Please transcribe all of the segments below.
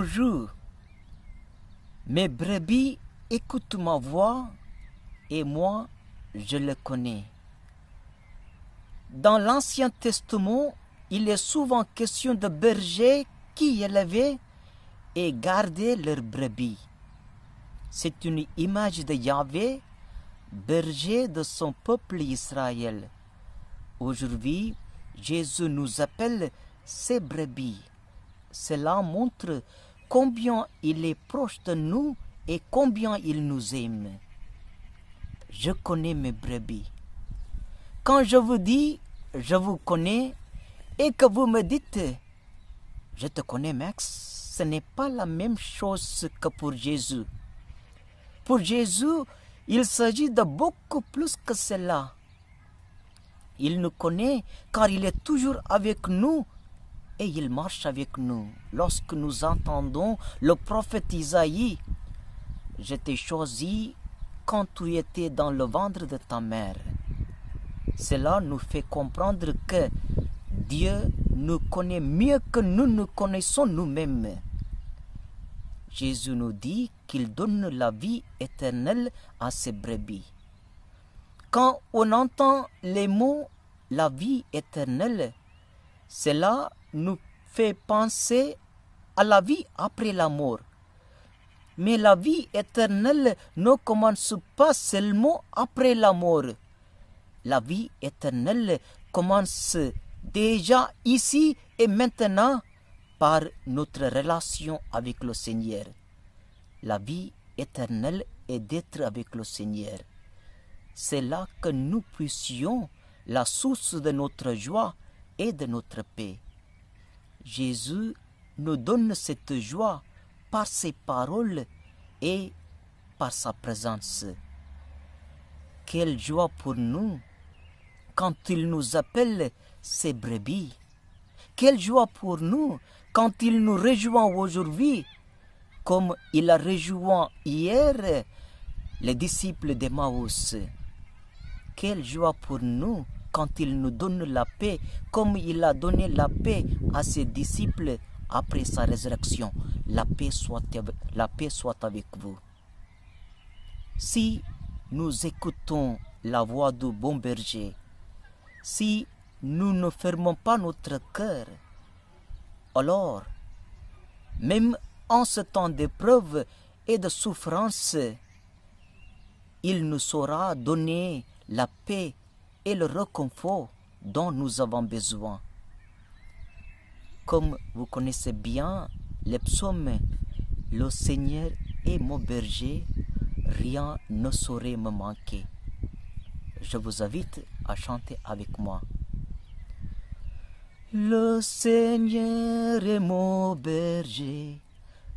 Bonjour, mes brebis écoutent ma voix et moi je le connais. Dans l'Ancien Testament, il est souvent question de berger qui élevaient et gardaient leurs brebis. C'est une image de Yahvé, berger de son peuple Israël. Aujourd'hui, Jésus nous appelle ses brebis. Cela montre combien il est proche de nous et combien il nous aime. Je connais mes brebis. Quand je vous dis je vous connais et que vous me dites je te connais Max, ce n'est pas la même chose que pour Jésus. Pour Jésus, il s'agit de beaucoup plus que cela. Il nous connaît car il est toujours avec nous et il marche avec nous. Lorsque nous entendons le prophète Isaïe, je t'ai choisi quand tu étais dans le ventre de ta mère. Cela nous fait comprendre que Dieu nous connaît mieux que nous nous connaissons nous-mêmes. Jésus nous dit qu'il donne la vie éternelle à ses brebis. Quand on entend les mots la vie éternelle, cela nous fait penser à la vie après la mort. Mais la vie éternelle ne commence pas seulement après la mort. La vie éternelle commence déjà ici et maintenant par notre relation avec le Seigneur. La vie éternelle est d'être avec le Seigneur. C'est là que nous puissions la source de notre joie et de notre paix. Jésus nous donne cette joie par ses paroles et par sa présence. Quelle joie pour nous quand il nous appelle ses brebis. Quelle joie pour nous quand il nous rejoint aujourd'hui, comme il a rejoint hier les disciples de Maos. Quelle joie pour nous quand il nous donne la paix, comme il a donné la paix à ses disciples après sa résurrection. La paix soit, la paix soit avec vous. Si nous écoutons la voix du bon berger, si nous ne fermons pas notre cœur, alors, même en ce temps d'épreuve et de souffrance, il nous saura donner la paix le reconfort dont nous avons besoin. Comme vous connaissez bien les psaumes, le Seigneur est mon berger, rien ne saurait me manquer. Je vous invite à chanter avec moi. Le Seigneur est mon berger,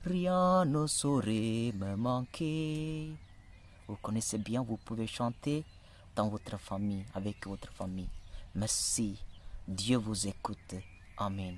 rien ne saurait me manquer. Vous connaissez bien, vous pouvez chanter dans votre famille, avec votre famille. Merci. Dieu vous écoute. Amen.